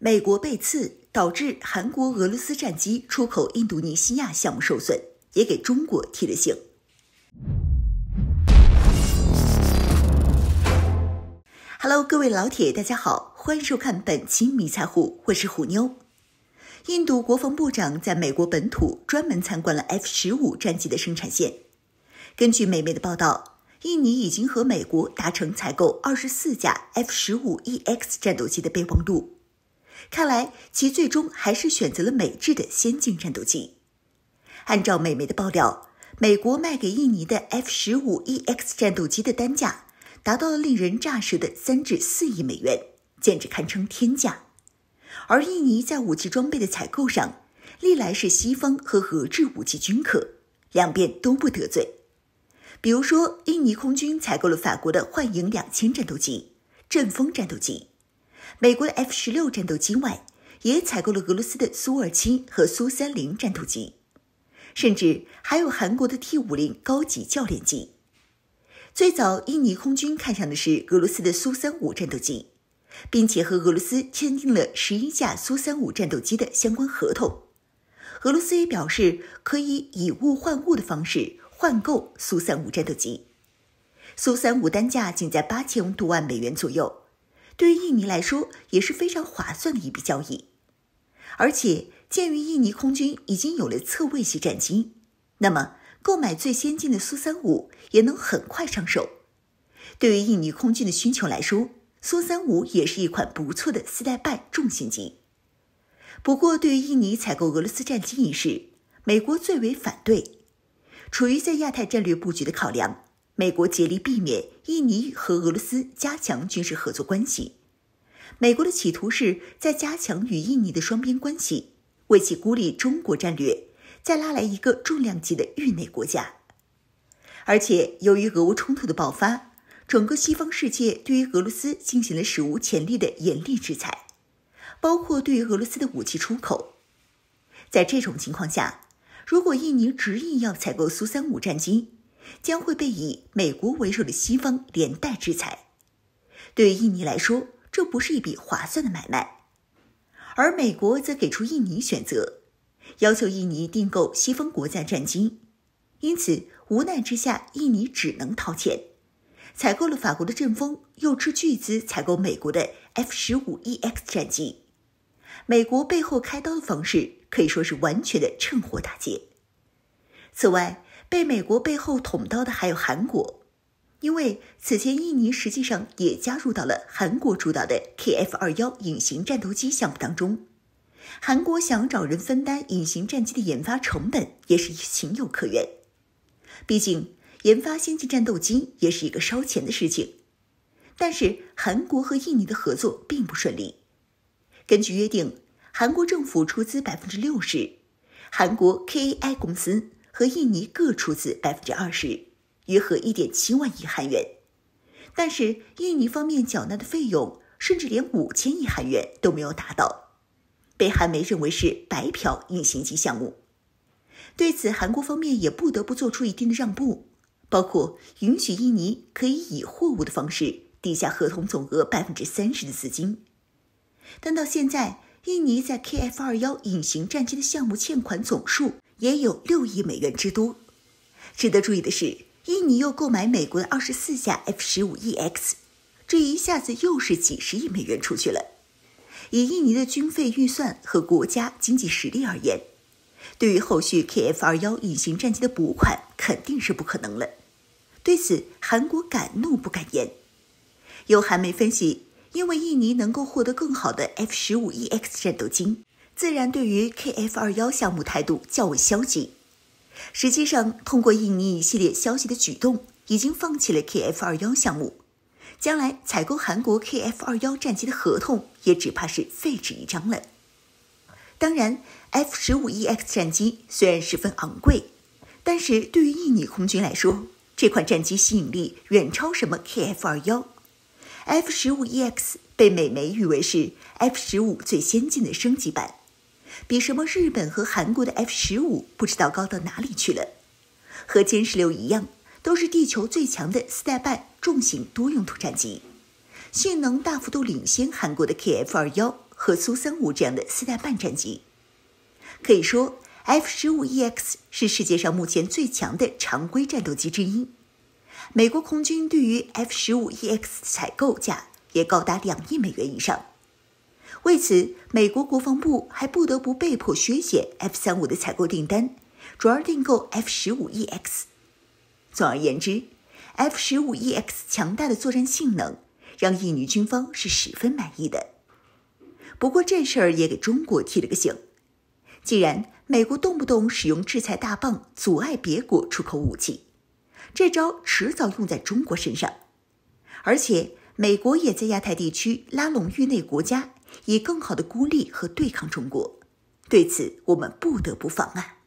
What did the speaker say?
美国被刺，导致韩国、俄罗斯战机出口印度尼西亚项目受损，也给中国提了醒。Hello，各位老铁，大家好，欢迎收看本期迷彩虎，我是虎妞。印度国防部长在美国本土专门参观了 F 十五战机的生产线。根据美媒的报道，印尼已经和美国达成采购二十四架 F 十五 EX 战斗机的备忘录。看来其最终还是选择了美制的先进战斗机。按照美媒的爆料，美国卖给印尼的 F 十五 EX 战斗机的单价达到了令人咋舌的三至四亿美元，简直堪称天价。而印尼在武器装备的采购上，历来是西方和俄制武器均可，两边都不得罪。比如说，印尼空军采购了法国的幻影两千战斗机、阵风战斗机。美国的 F 十六战斗机外，也采购了俄罗斯的苏二七和苏三零战斗机，甚至还有韩国的 T 五零高级教练机。最早，印尼空军看上的是俄罗斯的苏三五战斗机，并且和俄罗斯签订了十一架苏三五战斗机的相关合同。俄罗斯也表示可以以物换物的方式换购苏三五战斗机。苏三五单价仅在八千多万美元左右。对于印尼来说也是非常划算的一笔交易，而且鉴于印尼空军已经有了侧卫系战机，那么购买最先进的苏三五也能很快上手。对于印尼空军的需求来说，苏三五也是一款不错的四代半重型机。不过，对于印尼采购俄罗斯战机一事，美国最为反对，处于在亚太战略布局的考量。美国竭力避免印尼和俄罗斯加强军事合作关系。美国的企图是在加强与印尼的双边关系，为其孤立中国战略，再拉来一个重量级的域内国家。而且，由于俄乌冲突的爆发，整个西方世界对于俄罗斯进行了史无前例的严厉制裁，包括对于俄罗斯的武器出口。在这种情况下，如果印尼执意要采购苏三五战机，将会被以美国为首的西方连带制裁，对于印尼来说，这不是一笔划算的买卖，而美国则给出印尼选择，要求印尼订购西方国家战机，因此无奈之下，印尼只能掏钱，采购了法国的阵风，又斥巨资采购美国的 F 十五 EX 战机，美国背后开刀的方式可以说是完全的趁火打劫，此外。被美国背后捅刀的还有韩国，因为此前印尼实际上也加入到了韩国主导的 KF 二幺隐形战斗机项目当中，韩国想要找人分担隐形战机的研发成本也是情有可原，毕竟研发先进战斗机也是一个烧钱的事情，但是韩国和印尼的合作并不顺利，根据约定，韩国政府出资百分之六十，韩国 KAI 公司。和印尼各出资百分之二十，约合一点七万亿韩元。但是印尼方面缴纳的费用，甚至连五千亿韩元都没有达到，被韩媒认为是白嫖隐形机项目。对此，韩国方面也不得不做出一定的让步，包括允许印尼可以以货物的方式抵下合同总额百分之三十的资金。但到现在，印尼在 Kf 二幺隐形战机的项目欠款总数。也有六亿美元之多。值得注意的是，印尼又购买美国的二十四架 F 十五 EX，这一下子又是几十亿美元出去了。以印尼的军费预算和国家经济实力而言，对于后续 K F 二幺隐形战机的补款肯定是不可能了。对此，韩国敢怒不敢言。有韩媒分析，因为印尼能够获得更好的 F 十五 EX 战斗机。自然对于 KF 二幺项目态度较为消极。实际上，通过印尼一系列消极的举动，已经放弃了 KF 二幺项目。将来采购韩国 KF 二幺战机的合同也只怕是废纸一张了。当然，F 十五 EX 战机虽然十分昂贵，但是对于印尼空军来说，这款战机吸引力远超什么 KF 二幺。F 十五 EX 被美媒誉为是 F 十五最先进的升级版。比什么日本和韩国的 F 十五不知道高到哪里去了，和歼十六一样，都是地球最强的四代半重型多用途战机，性能大幅度领先韩国的 K F 二幺和苏三五这样的四代半战机。可以说，F 十五 EX 是世界上目前最强的常规战斗机之一。美国空军对于 F 十五 EX 的采购价也高达两亿美元以上。为此，美国国防部还不得不被迫削减 F 三五的采购订单，转而订购 F 十五 EX。总而言之，F 十五 EX 强大的作战性能让印尼军方是十分满意的。不过，这事儿也给中国提了个醒：既然美国动不动使用制裁大棒阻碍别国出口武器，这招迟早用在中国身上。而且，美国也在亚太地区拉拢域内国家。以更好的孤立和对抗中国，对此我们不得不防啊。